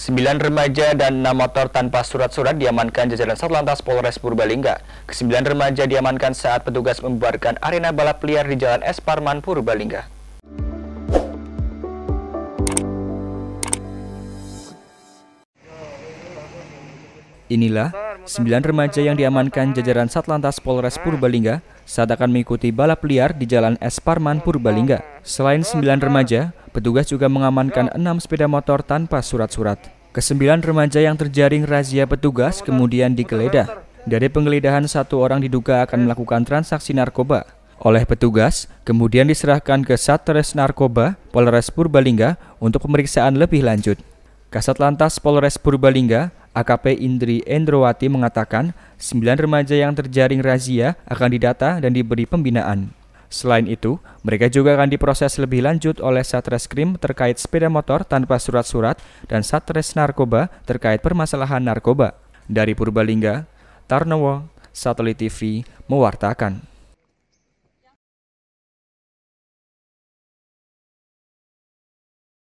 sembilan remaja dan enam motor tanpa surat-surat diamankan jajaran Satlantas Polres Purbalingga. Kesembilan remaja diamankan saat petugas membuarkan arena balap liar di Jalan Es Parman, Purbalingga. Inilah sembilan remaja yang diamankan jajaran Satlantas Polres Purbalingga saat akan mengikuti balap liar di Jalan Es Parman, Purbalingga. Selain sembilan remaja, Petugas juga mengamankan enam sepeda motor tanpa surat-surat. Kesembilan remaja yang terjaring razia petugas kemudian digeledah. Dari penggeledahan satu orang diduga akan melakukan transaksi narkoba. Oleh petugas, kemudian diserahkan ke Satres Narkoba Polres Purbalingga untuk pemeriksaan lebih lanjut. Kasat Lantas Polres Purbalingga, AKP Indri Endrowati mengatakan, sembilan remaja yang terjaring razia akan didata dan diberi pembinaan. Selain itu, mereka juga akan diproses lebih lanjut oleh Satreskrim terkait sepeda motor tanpa surat-surat dan Satres Narkoba terkait permasalahan narkoba. Dari Purbalingga, Tarnowo, Satelit TV mewartakan.